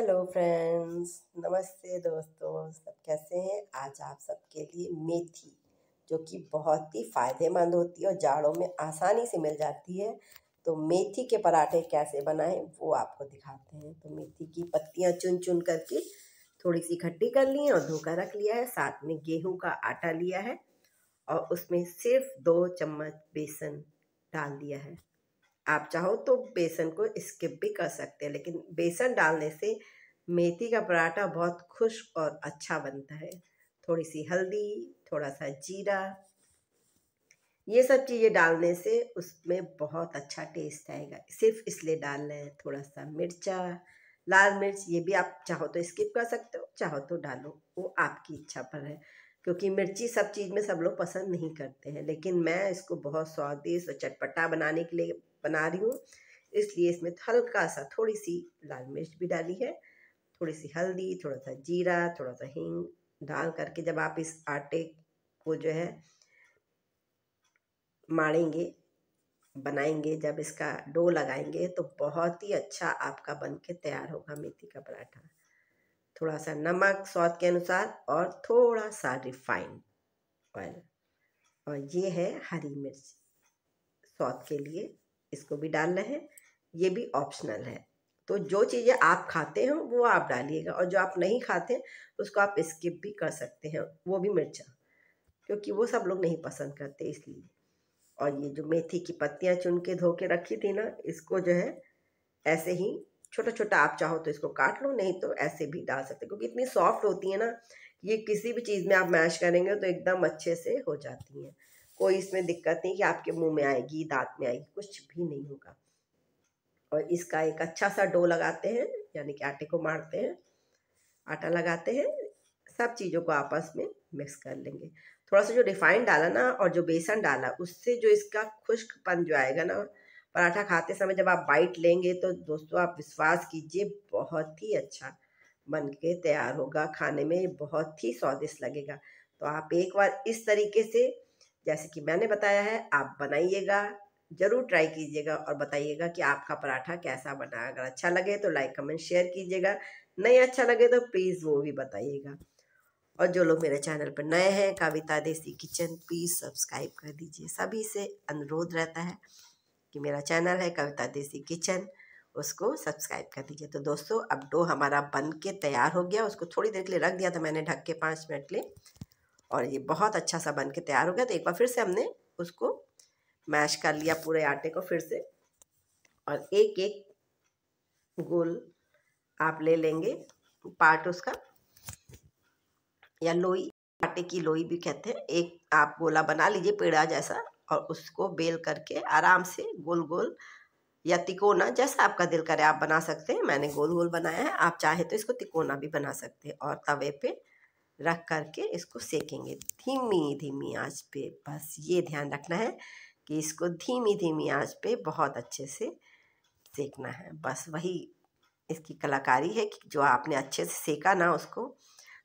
hello friends नमस्ते दोस्तों सब कैसे हैं आज आप सबके लिए मेथी जो कि बहुत ही फ़ायदेमंद होती है और जाड़ों में आसानी से मिल जाती है तो मेथी के पराठे कैसे बनाएं वो आपको दिखाते हैं तो मेथी की पत्तियां चुन चुन करके थोड़ी सी इकट्ठी कर ली है और धोकर रख लिया है साथ में गेहूं का आटा लिया है और उसमें सिर्फ दो चम्मच बेसन डाल दिया है आप चाहो तो बेसन को स्किप भी कर सकते हैं लेकिन बेसन डालने से मेथी का पराठा बहुत खुश्क और अच्छा बनता है थोड़ी सी हल्दी थोड़ा सा जीरा ये सब चीज़ें डालने से उसमें बहुत अच्छा टेस्ट आएगा सिर्फ इसलिए डालना है थोड़ा सा मिर्चा लाल मिर्च ये भी आप चाहो तो स्किप कर सकते हो चाहो तो डालो वो आपकी इच्छा पर है क्योंकि मिर्ची सब चीज़ में सब लोग पसंद नहीं करते हैं लेकिन मैं इसको बहुत स्वादिष्ट और चटपटा बनाने के लिए बना रही हूँ इसलिए इसमें हल्का सा थोड़ी सी लाल मिर्च भी डाली है थोड़ी सी हल्दी थोड़ा सा जीरा थोड़ा सा हींग डाल करके जब आप इस आटे को जो है माड़ेंगे बनाएंगे जब इसका डो लगाएंगे तो बहुत ही अच्छा आपका बन के तैयार होगा मेथी का पराठा थोड़ा सा नमक स्वाद के अनुसार और थोड़ा सा रिफाइंड ऑयल और ये है हरी मिर्च स्वाद के लिए इसको भी डालना है ये भी ऑप्शनल है तो जो चीज़ें आप खाते हो वो आप डालिएगा और जो आप नहीं खाते हैं उसको आप स्किप भी कर सकते हैं वो भी मिर्चा क्योंकि वो सब लोग नहीं पसंद करते इसलिए और ये जो मेथी की पत्तियाँ चुन के धो के रखी थी ना इसको जो है ऐसे ही छोटा छोटा आप चाहो तो इसको काट लो नहीं तो ऐसे भी डाल सकते क्योंकि इतनी सॉफ्ट होती है ना ये किसी भी चीज़ में आप मैश करेंगे तो एकदम अच्छे से हो जाती हैं कोई इसमें दिक्कत नहीं कि आपके मुंह में आएगी दांत में आएगी कुछ भी नहीं होगा और इसका एक अच्छा सा डो लगाते हैं यानी कि आटे को मारते हैं आटा लगाते हैं सब चीज़ों को आपस में मिक्स कर लेंगे थोड़ा सा जो रिफाइंड डाला ना और जो बेसन डाला उससे जो इसका खुश्कपन जो आएगा ना पराठा खाते समय जब आप बाइट लेंगे तो दोस्तों आप विश्वास कीजिए बहुत ही अच्छा बन के तैयार होगा खाने में बहुत ही स्वादिष्ट लगेगा तो आप एक बार इस तरीके से जैसे कि मैंने बताया है आप बनाइएगा ज़रूर ट्राई कीजिएगा और बताइएगा कि आपका पराठा कैसा बना अगर अच्छा लगे तो लाइक कमेंट शेयर कीजिएगा नहीं अच्छा लगे तो प्लीज़ वो भी बताइएगा और जो लोग मेरे चैनल पर नए हैं कविता देसी किचन प्लीज़ सब्सक्राइब कर दीजिए सभी से अनुरोध रहता है कि मेरा चैनल है कविता देसी किचन उसको सब्सक्राइब कर दीजिए तो दोस्तों अब डो हमारा बन के तैयार हो गया उसको थोड़ी देर के लिए रख दिया था मैंने ढक के पाँच मिनट लिए और ये बहुत अच्छा सा बन के तैयार हो गया तो एक बार फिर से हमने उसको मैश कर लिया पूरे आटे को फिर से और एक एक गोल आप ले लेंगे पार्ट उसका या लोई आटे की लोई भी कहते हैं एक आप गोला बना लीजिए पेड़ा जैसा और उसको बेल करके आराम से गोल गोल या तिकोना जैसा आपका दिल करे आप बना सकते हैं मैंने गोल गोल बनाया है आप चाहे तो इसको तिकोना भी बना सकते हैं और तवे पे रख करके इसको सेकेंगे धीमी धीमी आंच पे बस ये ध्यान रखना है कि इसको धीमी धीमी आंच पे बहुत अच्छे से सेकना है बस वही इसकी कलाकारी है कि जो आपने अच्छे से सेका ना उसको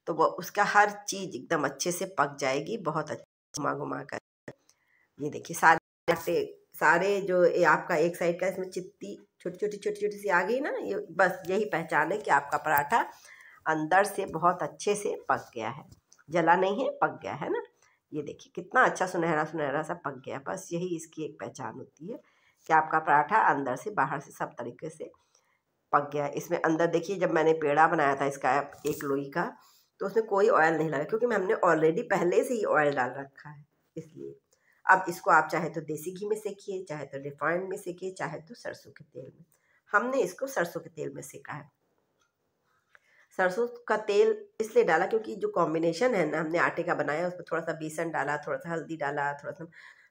तो वो उसका हर चीज़ एकदम अच्छे से पक जाएगी बहुत अच्छा घुमा घुमा कर ये देखिए सारे आटे सारे जो आपका एक साइड का इसमें चित्ती छोटी छोटी छोटी छोटी सी आ गई ना ये बस यही पहचान है कि आपका पराठा अंदर से बहुत अच्छे से पक गया है जला नहीं है पक गया है ना ये देखिए कितना अच्छा सुनहरा सुनहरा सा पक गया बस यही इसकी एक पहचान होती है कि आपका पराठा अंदर से बाहर से सब तरीके से पक गया इसमें अंदर देखिए जब मैंने पेड़ा बनाया था इसका एक लोई का तो उसमें कोई ऑयल नहीं लगा क्योंकि हमने ऑलरेडी पहले से ही ऑयल डाल रखा है इसलिए अब इसको आप चाहे तो देसी घी में सेकिए चाहे तो रिफाइंड में सेकिए चाहे तो सरसों के तेल में हमने इसको सरसों के तेल में सेका है सरसों का तेल इसलिए डाला क्योंकि जो कॉम्बिनेशन है ना हमने आटे का बनाया उसमें थोड़ा सा बेसन डाला थोड़ा सा हल्दी डाला थोड़ा सा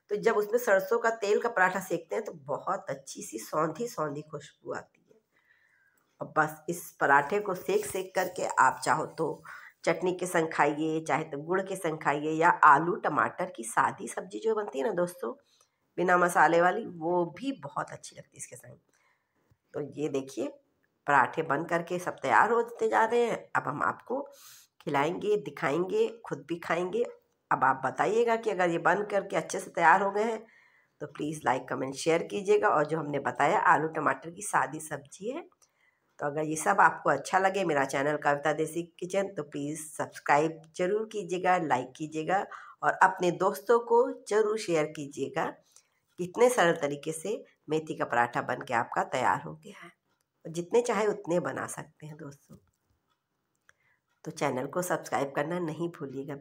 तो जब उसमें सरसों का तेल का पराठा सेकते हैं तो बहुत अच्छी सी सौंधी सौंधी खुशबू आती है और बस इस पराठे को सेक सेक करके आप चाहो तो चटनी के संग खाइए चाहे तो गुड़ के संग खाइए या आलू टमाटर की सादी सब्जी जो बनती है ना दोस्तों बिना मसाले वाली वो भी बहुत अच्छी लगती है इसके संग तो ये देखिए पराठे बन करके सब तैयार होते जा रहे हैं अब हम आपको खिलाएंगे दिखाएंगे खुद भी खाएंगे अब आप बताइएगा कि अगर ये बन करके अच्छे से तैयार हो गए हैं तो प्लीज़ लाइक कमेंट शेयर कीजिएगा और जो हमने बताया आलू टमाटर की सादी सब्जी है तो अगर ये सब आपको अच्छा लगे मेरा चैनल कविता देसी किचन तो प्लीज़ सब्सक्राइब जरूर कीजिएगा लाइक कीजिएगा और अपने दोस्तों को जरूर शेयर कीजिएगा कितने सरल तरीके से मेथी का पराठा बन के आपका तैयार हो गया है जितने चाहे उतने बना सकते हैं दोस्तों तो चैनल को सब्सक्राइब करना नहीं भूलिएगा